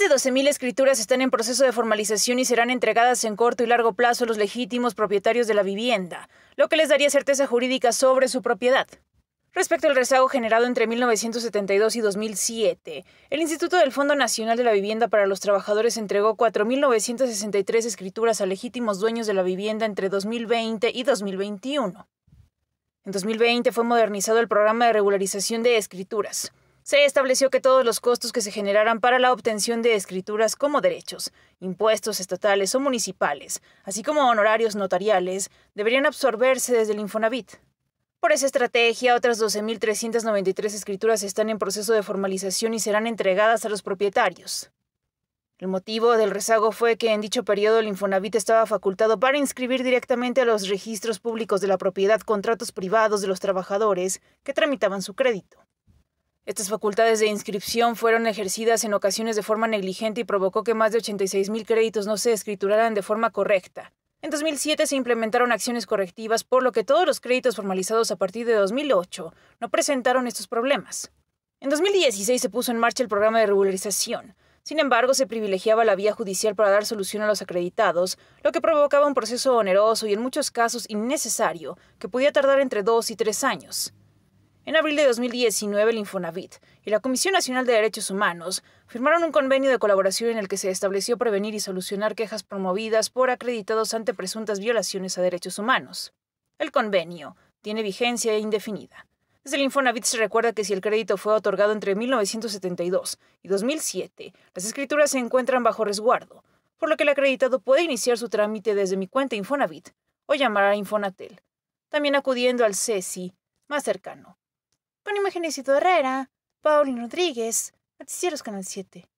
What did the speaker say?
de 12.000 escrituras están en proceso de formalización y serán entregadas en corto y largo plazo a los legítimos propietarios de la vivienda, lo que les daría certeza jurídica sobre su propiedad. Respecto al rezago generado entre 1972 y 2007, el Instituto del Fondo Nacional de la Vivienda para los Trabajadores entregó 4.963 escrituras a legítimos dueños de la vivienda entre 2020 y 2021. En 2020 fue modernizado el programa de regularización de escrituras se estableció que todos los costos que se generaran para la obtención de escrituras como derechos, impuestos estatales o municipales, así como honorarios notariales, deberían absorberse desde el Infonavit. Por esa estrategia, otras 12.393 escrituras están en proceso de formalización y serán entregadas a los propietarios. El motivo del rezago fue que en dicho periodo el Infonavit estaba facultado para inscribir directamente a los registros públicos de la propiedad contratos privados de los trabajadores que tramitaban su crédito. Estas facultades de inscripción fueron ejercidas en ocasiones de forma negligente y provocó que más de 86 mil créditos no se escrituraran de forma correcta. En 2007 se implementaron acciones correctivas, por lo que todos los créditos formalizados a partir de 2008 no presentaron estos problemas. En 2016 se puso en marcha el programa de regularización. Sin embargo, se privilegiaba la vía judicial para dar solución a los acreditados, lo que provocaba un proceso oneroso y en muchos casos innecesario, que podía tardar entre dos y tres años. En abril de 2019, el Infonavit y la Comisión Nacional de Derechos Humanos firmaron un convenio de colaboración en el que se estableció prevenir y solucionar quejas promovidas por acreditados ante presuntas violaciones a derechos humanos. El convenio tiene vigencia indefinida. Desde el Infonavit se recuerda que si el crédito fue otorgado entre 1972 y 2007, las escrituras se encuentran bajo resguardo, por lo que el acreditado puede iniciar su trámite desde mi cuenta Infonavit o llamar a Infonatel, también acudiendo al CESI más cercano Anima Herrera, Paulino Rodríguez, Noticieros Canal 7.